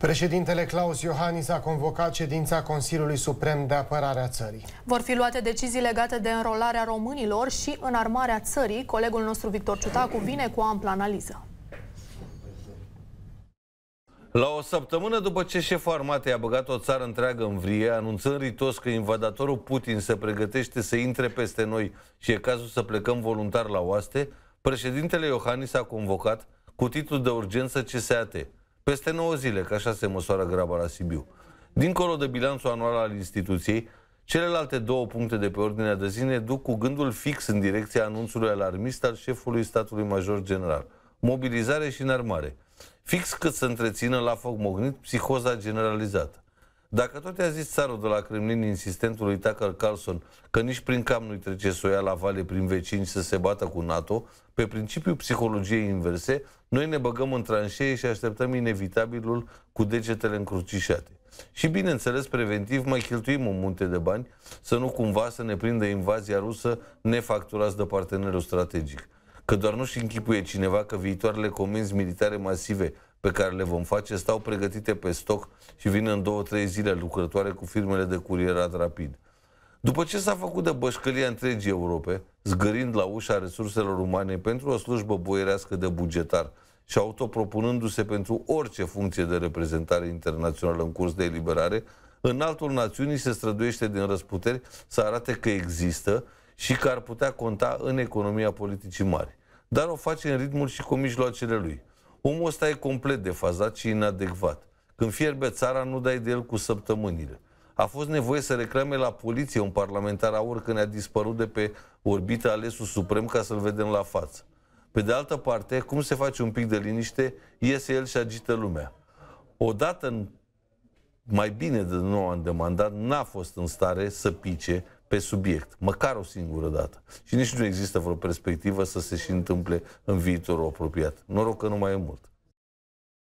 Președintele Claus Iohannis a convocat ședința Consiliului Suprem de Apărare a Țării. Vor fi luate decizii legate de înrolarea românilor și înarmarea țării. Colegul nostru Victor Ciutacu vine cu o amplă analiză. La o săptămână după ce șeful armatei a băgat o țară întreagă în vrie, anunțând ritos că invadatorul Putin se pregătește să intre peste noi și e cazul să plecăm voluntar la oaste, președintele Iohannis a convocat cu titlul de urgență CSAT, peste 9 zile, că așa se măsoară graba la Sibiu. Dincolo de bilanțul anual al instituției, celelalte două puncte de pe ordinea de zi ne duc cu gândul fix în direcția anunțului alarmist al șefului statului major general. Mobilizare și înarmare. Fix cât să întrețină la foc mognit psihoza generalizată. Dacă tot i-a zis țarul de la Kremlin insistentului Tucker Carlson că nici prin cam nu-i trece ia la vale prin vecini să se bată cu NATO, pe principiul psihologiei inverse, noi ne băgăm în tranșee și așteptăm inevitabilul cu degetele încrucișate. Și bineînțeles, preventiv mai cheltuim un munte de bani să nu cumva să ne prindă invazia rusă nefacturați de partenerul strategic. Că doar nu-și închipuie cineva că viitoarele comenzi militare masive pe care le vom face stau pregătite pe stoc și vin în două-trei zile lucrătoare cu firmele de curierat rapid. După ce s-a făcut de bășcălia întregii Europe, zgărind la ușa resurselor umane pentru o slujbă boierească de bugetar și autopropunându-se pentru orice funcție de reprezentare internațională în curs de eliberare, în altul națiunii se străduiește din răsputeri să arate că există și că ar putea conta în economia politicii mari. Dar o face în ritmul și cu mijloacele lui. Omul ăsta e complet defazat și inadecvat. Când fierbe țara, nu dai de el cu săptămânile. A fost nevoie să reclame la poliție un parlamentar aur când a dispărut de pe orbita alesul suprem ca să-l vedem la față. Pe de altă parte, cum se face un pic de liniște, iese el și agită lumea. Odată mai bine de 9 ani de mandat, n-a fost în stare să pice pe subiect, măcar o singură dată. Și nici nu există vreo perspectivă să se și întâmple în viitorul apropiat. Noroc că nu mai e mult.